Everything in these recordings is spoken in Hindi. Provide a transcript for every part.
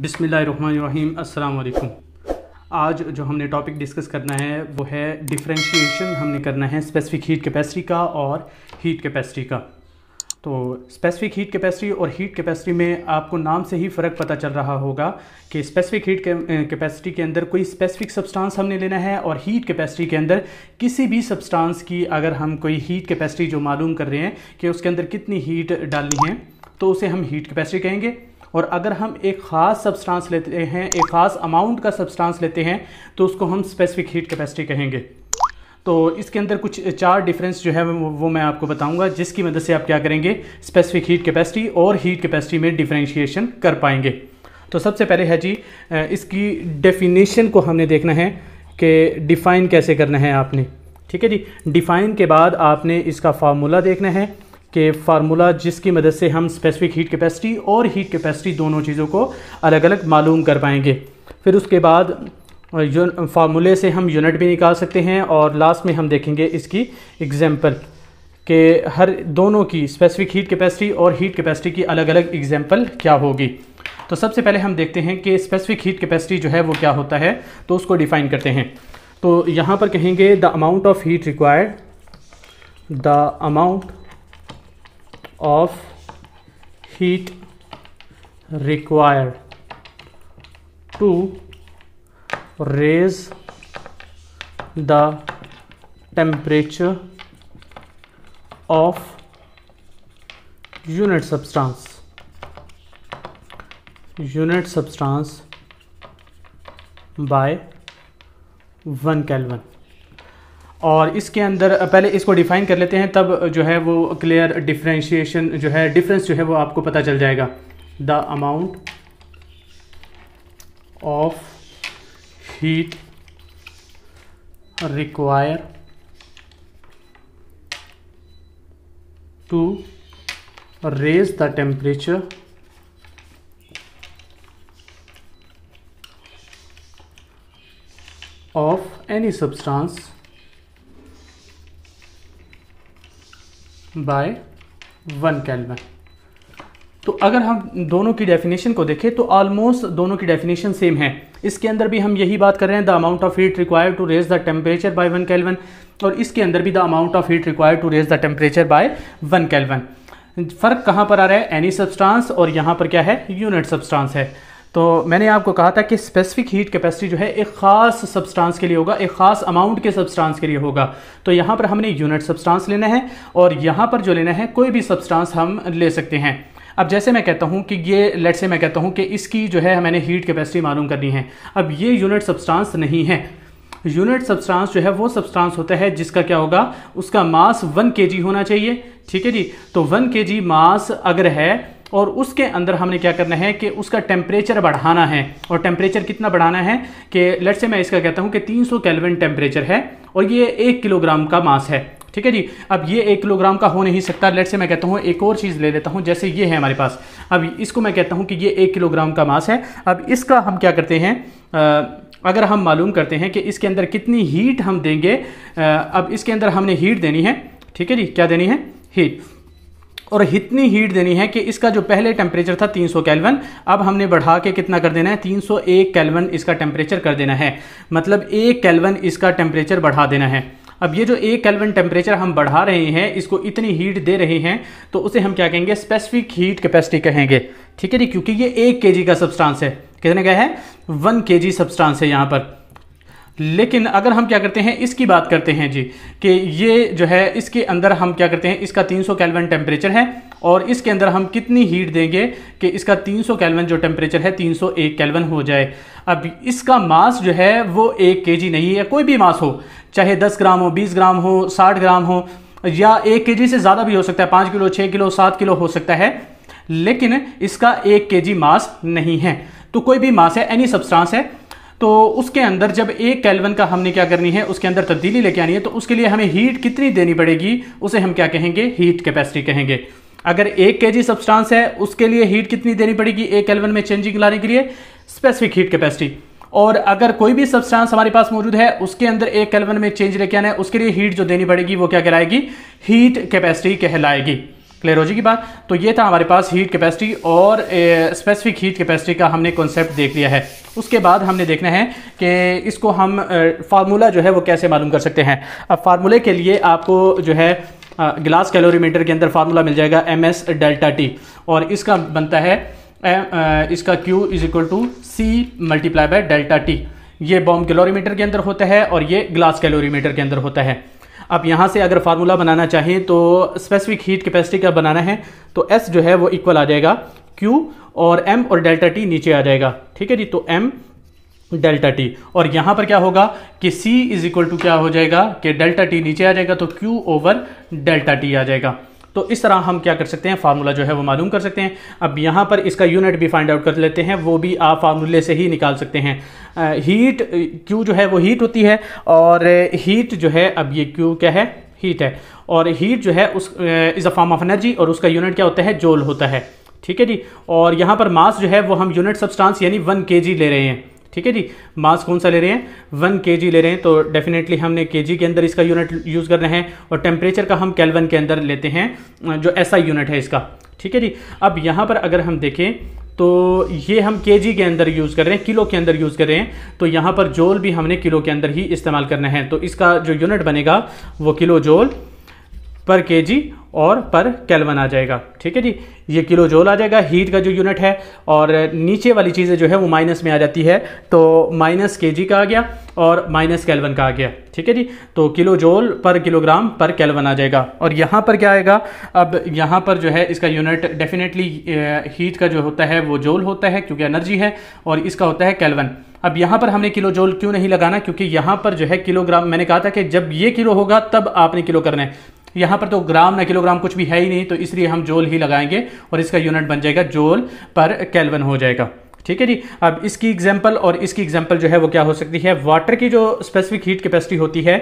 बिसमीम अल्लाम आज जो हमने टॉपिक डिस्कस करना है वो है डिफ्रेंशिएशन हमने करना है स्पेसिफिक हीट कैपेसिटी का और हीट कैपेसिटी का तो स्पेसिफिक हीट कैपेसिटी और हीट कैपेसिटी में आपको नाम से ही फ़र्क पता चल रहा होगा कि स्पेसिफिक हीट कैपेसिटी के अंदर कोई स्पेसिफिक सब्सटेंस हमने लेना है और हीट कैपेसिटी के अंदर किसी भी सब्सटेंस की अगर हम कोई हीट कैपेसिटी जो मालूम कर रहे हैं कि उसके अंदर कितनी हीट डालनी है तो उसे हम हीट कैपेसिटी कहेंगे और अगर हम एक ख़ास सब्सटेंस लेते हैं एक ख़ास अमाउंट का सब्सटेंस लेते हैं तो उसको हम स्पेसिफिक हीट कैपेसिटी कहेंगे तो इसके अंदर कुछ चार डिफरेंस जो है वो मैं आपको बताऊंगा जिसकी मदद से आप क्या करेंगे स्पेसिफिक हीट कैपेसिटी और हीट कैपेसिटी में डिफ्रेंशिएशन कर पाएंगे तो सबसे पहले है जी इसकी डेफिनेशन को हमने देखना है कि डिफ़ाइन कैसे करना है आपने ठीक है जी डिफ़ाइन के बाद आपने इसका फार्मूला देखना है के फार्मूला जिसकी मदद से हम स्पेसिफिक हीट कैपेसिटी और हीट कैपेसिटी दोनों चीज़ों को अलग अलग मालूम कर पाएंगे फिर उसके बाद फार्मूले से हम यूनिट भी निकाल सकते हैं और लास्ट में हम देखेंगे इसकी एग्जाम्पल के हर दोनों की स्पेसिफिक हीट कैपेसिटी और हीट कैपेसिटी की अलग अलग एग्जाम्पल क्या होगी तो सबसे पहले हम देखते हैं कि स्पेसिफिक हीट कैपेसिटी जो है वो क्या होता है तो उसको डिफाइन करते हैं तो यहाँ पर कहेंगे the amount of heat required the amount of heat required to raise the temperature of unit substance unit substance by 1 Kelvin और इसके अंदर पहले इसको डिफाइन कर लेते हैं तब जो है वो क्लियर डिफ्रेंशिएशन जो है डिफरेंस जो है वो आपको पता चल जाएगा the amount of heat require to raise the temperature of any substance by one kelvin तो अगर हम दोनों की डेफिनेशन को देखें तो ऑलमोस्ट दोनों की डेफिनेशन सेम है इसके अंदर भी हम यही बात कर रहे हैं the amount of heat required to raise the temperature by one kelvin और इसके अंदर भी the amount of heat required to raise the temperature by one kelvin फ़र्क कहाँ पर आ रहा है एनी सब्सटांस और यहाँ पर क्या है यूनिट सब्सटांस है तो मैंने आपको कहा था कि स्पेसिफिक हीट कैपेसिटी जो है एक ख़ास सब्सटेंस के लिए होगा एक ख़ास अमाउंट के सब्सटेंस के लिए होगा तो यहाँ पर हमने यूनिट सब्सटेंस लेना है और यहाँ पर जो लेना है कोई भी सब्सटेंस हम ले सकते हैं अब जैसे मैं कहता हूँ कि ये लेट से मैं कहता हूँ कि इसकी जो है मैंने हीट कैपेसिटी मालूम करनी है अब ये यूनिट सब्सटांस नहीं है यूनिट सब्सटांस जो है वो सब्सटांस होता है जिसका क्या होगा उसका मास वन के होना चाहिए ठीक है जी तो वन के मास अगर है और उसके अंदर हमने क्या करना है कि उसका टेम्परेचर बढ़ाना है और टेम्परेचर कितना बढ़ाना है कि लट से मैं इसका कहता हूँ कि 300 सौ कैलवन टेम्परेचर है और ये एक किलोग्राम का मास है ठीक है जी अब ये एक किलोग्राम का हो नहीं सकता लट से मैं कहता हूँ एक और चीज़ ले लेता हूँ जैसे ये है हमारे पास अब इसको मैं कहता हूँ कि ये एक किलोग्राम का मास है अब इसका हम क्या करते हैं अगर हम मालूम करते हैं कि इसके अंदर कितनी हीट हम देंगे अब इसके अंदर हमने हीट देनी है ठीक है जी क्या देनी है हीट और इतनी हीट देनी है कि इसका जो पहले टेम्परेचर था 300 सौ कैलवन अब हमने बढ़ा के कितना कर देना है 301 कैलवन इसका टेम्परेचर कर देना है मतलब एक कैलवन इसका टेम्परेचर बढ़ा देना है अब ये जो एक कैलवन टेम्परेचर हम बढ़ा रहे हैं इसको इतनी हीट दे रहे हैं तो उसे हम क्या कहेंगे स्पेसिफिक हीट कैपेसिटी कहेंगे ठीक है जी क्योंकि ये एक के का सब्सटांस है कितने का है वन के जी है यहाँ पर लेकिन अगर हम क्या करते हैं इसकी बात करते हैं जी कि ये जो है इसके अंदर हम क्या करते हैं इसका 300 सौ कैलवन टेम्परेचर है और इसके अंदर हम कितनी हीट देंगे कि इसका 300 सौ कैलवन जो टेम्परेचर है 301 कैलवन हो जाए अब इसका मास जो है वो एक के नहीं है कोई भी मास हो चाहे दस ग्राम हो बीस ग्राम हो साठ ग्राम हो या एक के से ज़्यादा भी हो सकता है पाँच किलो छः किलो सात किलो हो सकता है लेकिन इसका एक के मास नहीं है तो कोई भी मास है एनी सब्सटांस है तो उसके अंदर जब एक कैलवन का हमने क्या करनी है उसके अंदर तब्दीली लेके आनी है तो उसके लिए हमें हीट कितनी देनी पड़ेगी उसे हम क्या कहेंगे हीट कैपेसिटी कहेंगे अगर एक के जी सब्सटांस है उसके लिए हीट कितनी देनी पड़ेगी एक कैलवन में चेंजिंग लाने के लिए स्पेसिफिक हीट कैपेसिटी और अगर कोई भी सब्सटेंस हमारे पास मौजूद है उसके अंदर एक कैलवन में चेंज लेके आना है उसके लिए हीट जो देनी पड़ेगी वो क्या कहलाएगी हीट कैपेसिटी कहलाएगी क्लियर हो जाएगी बात तो ये था हमारे पास हीट कैपेसिटी और स्पेसिफिक हीट कैपेसिटी का हमने कॉन्सेप्ट देख लिया है उसके बाद हमने देखना है कि इसको हम फार्मूला जो है वो कैसे मालूम कर सकते हैं अब फार्मूले के लिए आपको जो है ग्लास कैलोरीमीटर के अंदर फार्मूला मिल जाएगा एम एस डेल्टा टी और इसका बनता है इसका Q is equal to C multiply by delta T ये बॉम्ब कैलोरीमीटर के अंदर होता है और ये ग्लास कैलोरीमीटर के अंदर होता है अब यहाँ से अगर फार्मूला बनाना चाहें तो स्पेसिफिक हीट कैपेसिटी का बनाना है तो एस जो है वो इक्वल आ जाएगा क्यू और एम और डेल्टा टी नीचे आ जाएगा ठीक है जी तो एम डेल्टा टी और यहाँ पर क्या होगा कि सी इज इक्वल टू क्या हो जाएगा कि डेल्टा टी नीचे आ जाएगा तो क्यू ओवर डेल्टा टी आ जाएगा तो इस तरह हम क्या कर सकते हैं फार्मूला जो है वो मालूम कर सकते हैं अब यहाँ पर इसका यूनिट भी फाइंड आउट कर लेते हैं वो भी आप फार्मूले से ही निकाल सकते हैं हीट क्यू जो है वो हीट होती है और हीट जो है अब ये क्यू क्या है हीट है और हीट जो है उस is a form of energy और उसका यूनिट क्या होता है जोल होता है ठीक है जी और यहाँ पर मास जो है वो हम यूनिट सब्सटेंस यानी वन के ले रहे हैं ठीक है जी मास कौन सा ले रहे हैं वन के ले रहे हैं तो डेफिनेटली हमने के के अंदर इसका यूनिट यूज़ करना है और टेम्परेचर का हम कैलवन के अंदर लेते हैं जो ऐसा यूनिट है इसका ठीक है जी अब यहाँ पर अगर हम देखें तो ये हम के के अंदर यूज़ कर रहे हैं किलो के अंदर यूज़ कर रहे हैं तो यहाँ पर जोल भी हमने किलो के अंदर ही इस्तेमाल करना है तो इसका जो यूनिट बनेगा वो किलो जोल पर के और पर कैलवन आ जाएगा ठीक है जी ये किलो जोल आ जाएगा हीट का जो यूनिट है और नीचे वाली चीज़ें जो है वो माइनस में आ जाती है तो माइनस के जी का आ गया और माइनस कैलवन का आ गया ठीक है जी तो किलो जोल पर किलोग्राम पर कैलवन आ जाएगा और यहाँ पर क्या आएगा अब यहाँ पर जो है इसका यूनिट डेफिनेटली हीट का जो होता है वो जोल होता है क्योंकि एनर्जी है और इसका होता है कैलवन अब यहाँ पर हमने किलो जोल क्यों नहीं लगाना क्योंकि यहाँ पर जो है किलोग्राम मैंने कहा था कि जब ये किलो होगा तब आपने किलो करना है यहाँ पर तो ग्राम ना किलोग्राम कुछ भी है ही नहीं तो इसलिए हम जोल ही लगाएंगे और इसका यूनिट बन जाएगा जोल पर कैलवन हो जाएगा ठीक है जी अब इसकी एग्जाम्पल और इसकी एग्जाम्पल जो है वो क्या हो सकती है वाटर की जो स्पेसिफिक हीट कैपेसिटी होती है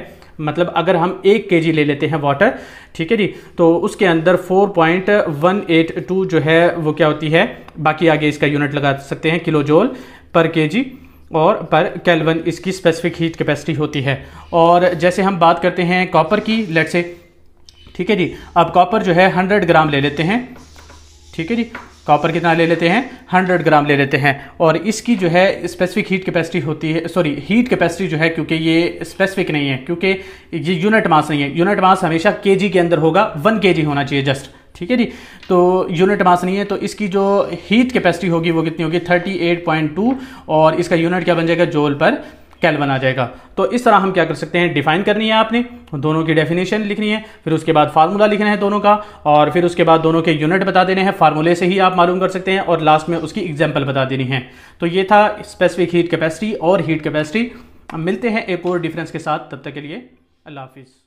मतलब अगर हम एक के ले लेते हैं वाटर ठीक है जी तो उसके अंदर 4.182 जो है वो क्या होती है बाकी आगे इसका यूनिट लगा सकते हैं किलो जोल पर के जी और पर कैलवन इसकी स्पेसिफिक हीट कैपेसिटी होती है और जैसे हम बात करते हैं कॉपर की लेट से ठीक है जी अब कॉपर जो है हंड्रेड ग्राम ले लेते हैं ठीक है जी कॉपर कितना ले लेते हैं 100 ग्राम ले लेते हैं और इसकी जो है स्पेसिफिक हीट कैपेसिटी होती है सॉरी हीट कैपेसिटी जो है क्योंकि ये स्पेसिफिक नहीं है क्योंकि ये यूनिट मास नहीं है यूनिट मास हमेशा केजी के अंदर होगा वन केजी होना चाहिए जस्ट ठीक है जी तो यूनिट मास नहीं है तो इसकी जो हीट कैपेसिटी होगी वो कितनी होगी 38.2 और इसका यूनिट क्या बन जाएगा जोल पर कैलवन आ जाएगा तो इस तरह हम क्या कर सकते हैं डिफाइन करनी है आपने दोनों की डेफिनेशन लिखनी है फिर उसके बाद फार्मूला लिखना है दोनों का और फिर उसके बाद दोनों के यूनिट बता देने हैं फार्मूले से ही आप मालूम कर सकते हैं और लास्ट में उसकी एग्जाम्पल बता देनी है तो ये था स्पेसिफिक हीट कैपेसिटी और हीट कैपेसिटी मिलते हैं एक और डिफरेंस के साथ तब तक के लिए अल्लाह हाफिज़